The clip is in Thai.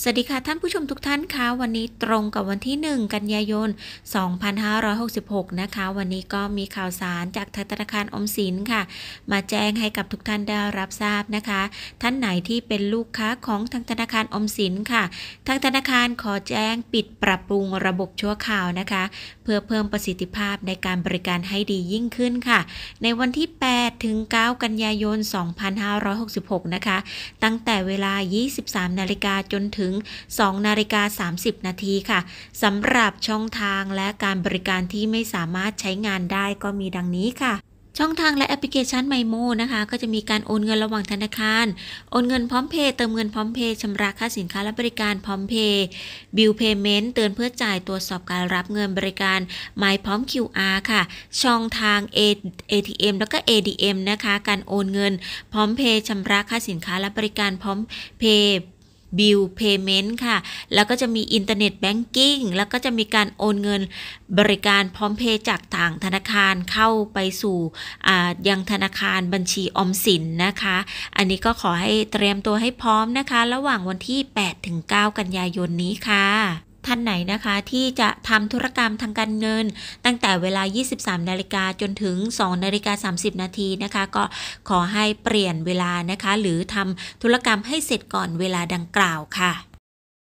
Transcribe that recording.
สวัสดี ค่ะ ท่านผู้ชมทุกท่านคะวันนี้ตรงกับวันที่ 1 กันยายน2566 นะคะ วันนี้ก็มีข่าวสารจากธนาคารอมสินค่ะ มาแจ้งให้กับทุกท่านได้รับทราบนะคะ ท่านไหนที่เป็นลูกค้าของทางธนาคารอมสินค่ะ ทางธนาคารขอแจ้งปิดปรับปรุงระบบชั่วข่าวนะคะ เพื่อเพิ่มประสิทธิภาพในการบริการให้ดียิ่งขึ้นค่ะ ในวันที่ 8ถึง 9 กันยายน 2566 นะคะ ตั้งแต่เวลา 23นาฬิกาจนถึง 2นาฬิกา30นาทีค่ะ สำหรับช่องทางและการบริการที่ไม่สามารถใช้งานได้ก็มีดังนี้ค่ะช่องทางและแอปพลิเคชันไมโมนะคะก็จะมีการโอนเงินระหว่างธนาคาร โอนเงินพร้อมเพย์เติมเงินพร้อมเพย์ชำระค่าสินค้าและบริการพร้อมเพย์บิลเพย์เมนต์เตือนเพื่อจ่ายตรวจสอบการรับเงินบริการหมายพร้อม QR ค่ะ ช่องทาง ATM แล้วก็ ADM นะคะการโอนเงินพร้อมเพย์ชำระค่าสินค้าและบริการพร้อมเพย์บิลเพย์เมนต์ค่ะ แล้วก็จะมีอินเทอร์เน็ตแบงกิ้ง แล้วก็จะมีการโอนเงินบริการพร้อมเพย์จากต่างธนาคารเข้าไปสู่ยังธนาคารบัญชีออมสินนะคะ อันนี้ก็ขอให้เตรียมตัวให้พร้อมนะคะ ระหว่างวันที่ 8-9 กันยายนนี้ค่ะท่านไหนนะคะที่จะทำธุรกรรมทางการเงินตั้งแต่เวลา 23นาฬิกาจนถึง 2นาฬิกา30นาทีนะคะ ก็ขอให้เปลี่ยนเวลานะคะ หรือทำธุรกรรมให้เสร็จก่อนเวลาดังกล่าวค่ะ